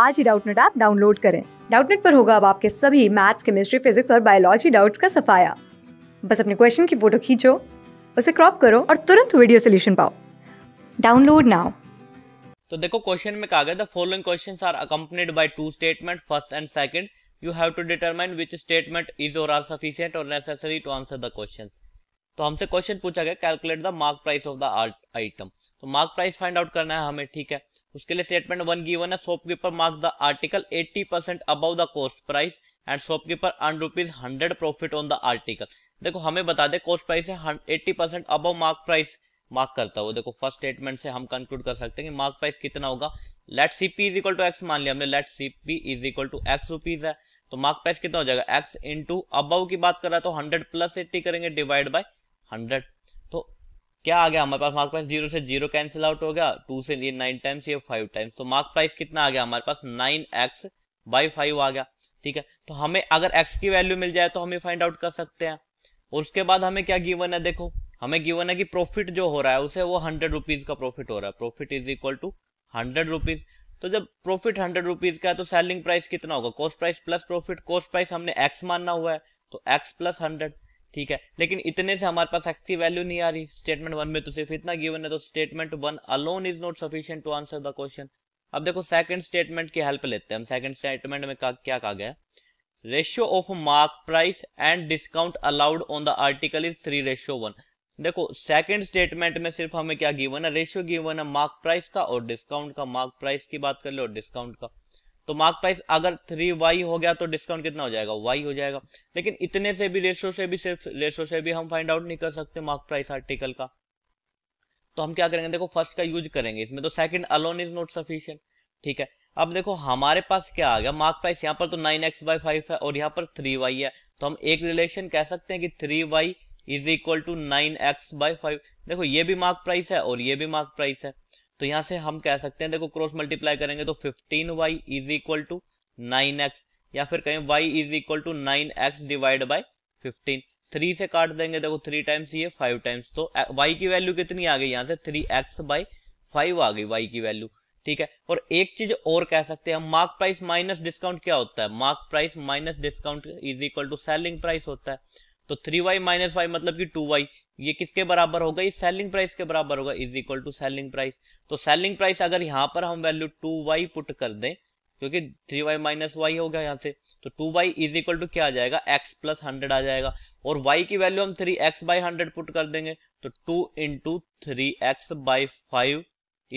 आज ही Doubtnut app download करें डाउटनेट पर होगा अब आपके सभी मैथ्स केमिस्ट्री फिजिक्स और बायोलॉजी डाउट्स का सफाया बस अपने क्वेश्चन की फोटो खींचो उसे क्रॉप करो और तुरंत वीडियो सोल्यूशन पाओ डाउनलोड नाउ तो देखो क्वेश्चन में कहा गया the following questions are accompanied by two statement first and second you have to determine which statement is और आर सफिशिएंट और necessary to answer the questions तो हमसे क्वेश्चन पूछा गया calculate the mark price of the item तो mark price find out करना है हमें ठीक है उसके लिए स्टेटमेंट वन गिवन है shopkeeper mark the article 80 percent above the cost price and shopkeeper earn rupees hundred profit on the article देखो हमें बता दे कॉस्ट प्राइस है eighty percent above mark price mark करता हो देखो फर्स्ट स्टेटमेंट से हम कंक्लूड कर सकते हैं कि मार्क प्राइस कितना होगा let C P is equal to X मान लिया हमने let C P is equal to X rupees है तो मार्क प्राइस कितना हो जाएगा एक्स इंटू अबव की बात कर रहा है तो हंड्रेड प्लस एट्टी करेंगे डिवाइड बाई हंड्रेड क्या आ गया हमारे पास मार्क प्राइस जीरो से जीरो कैंसिल आउट हो गया टू से ये नाइन टाइम्स ये फाइव टाइम्स तो मार्क प्राइस कितना आ गया हमारे पास नाइन एक्स बाई फाइव आ गया ठीक है तो हमें अगर एक्स की वैल्यू मिल जाए तो हम ये फाइंड आउट कर सकते हैं और उसके बाद हमें क्या गिवन है देखो हमें गिवन है कि प्रॉफिट जो हो रहा है उसे वो हंड्रेड रुपीज का प्रॉफिट हो रहा है profit is equal to hundred rupees तो जब प्रॉफिट हंड्रेड रुपीज का है तो सेलिंग प्राइस कितना होगा cost price plus profit cost price हमने एक्स मानना हुआ है तो एक्स प्लस हंड्रेड ठीक है लेकिन इतने से हमारे पास एक्स की वैल्यू नहीं आ रही स्टेटमेंट वन में तो सिर्फ इतना गिवन है तो statement one alone is not sufficient to answer the question अब देखो सेकंड स्टेटमेंट की हेल्प लेते हैं हम सेकंड स्टेटमेंट में का, क्या कहा गया ratio of mark price and discount allowed on the article is three ratio one देखो सेकंड स्टेटमेंट में सिर्फ हमें क्या गिवन है रेशियो गिवन है मार्क प्राइस का और डिस्काउंट का मार्क प्राइस की बात कर लो और डिस्काउंट का तो मार्क प्राइस अगर थ्री वाई हो गया तो डिस्काउंट कितना हो जाएगा वाई हो जाएगा लेकिन इतने से भी रेशो से भी सिर्फ रेशो से भी हम फाइंड आउट नहीं कर सकते मार्क प्राइस आर्टिकल का तो हम क्या करेंगे देखो फर्स्ट का यूज करेंगे इसमें तो second alone is not sufficient ठीक है अब देखो हमारे पास क्या आ गया मार्क प्राइस यहाँ पर तो नाइन एक्स बाई फाइव है और यहाँ पर थ्री वाई है तो हम एक रिलेशन कह सकते हैं कि three Y is equal to nine X by five देखो ये भी मार्क प्राइस है और ये भी मार्क प्राइस है तो यहां से हम कह सकते हैं देखो क्रॉस मल्टीप्लाई करेंगे तो fifteen Y is equal to nine X या फिर कहें Y is equal to nine X divide by fifteen three से काट देंगे देखो थ्री टाइम्स ये फाइव टाइम्स तो वाई की वैल्यू कितनी आ गई यहाँ से थ्री एक्स बाई फाइव आ गई वाई की वैल्यू ठीक है और एक चीज और कह सकते हैं हम मार्क प्राइस माइनस डिस्काउंट क्या होता है mark price minus discount is equal to selling price होता है तो थ्री वाई माइनस वाई मतलब कि टू वाई ये किसके बराबर होगा ये सेलिंग प्राइस के बराबर होगा is equal to selling price तो सेलिंग प्राइस अगर यहाँ पर हम वैल्यू टू वाई पुट कर दें क्योंकि थ्री वाई माइनस वाई हो गया यहाँ से तो two y is equal to क्या आ जाएगा एक्स प्लस हंड्रेड आ जाएगा और वाई की वैल्यू हम three x by hundred put कर देंगे तो two into three x by five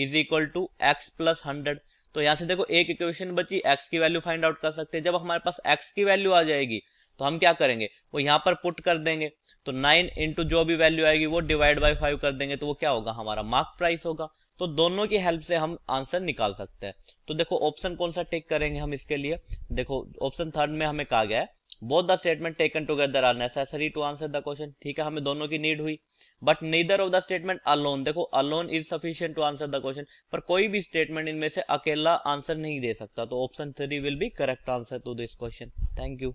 is equal to x plus hundred तो यहाँ से देखो एक इक्वेशन बची एक्स की वैल्यू फाइंड आउट कर सकते हैं जब हमारे पास एक्स की वैल्यू आ जाएगी तो हम क्या करेंगे वो यहाँ पर पुट कर देंगे तो नाइन इंटू जो भी वैल्यू आएगी वो डिवाइड बाई फाइव कर देंगे तो वो क्या होगा हमारा मार्क प्राइस होगा तो दोनों की हेल्प से हम आंसर निकाल सकते हैं तो देखो ऑप्शन कौन सा टेक करेंगे हम इसके लिए देखो ऑप्शन थर्ड में हमें कहा गया है both the statement taken together are necessary to answer the question ठीक है हमें दोनों की नीड हुई but neither of the statement alone देखो alone is sufficient to answer the question पर कोई भी स्टेटमेंट इनमें से अकेला आंसर नहीं दे सकता तो option three will be correct answer to this question thank you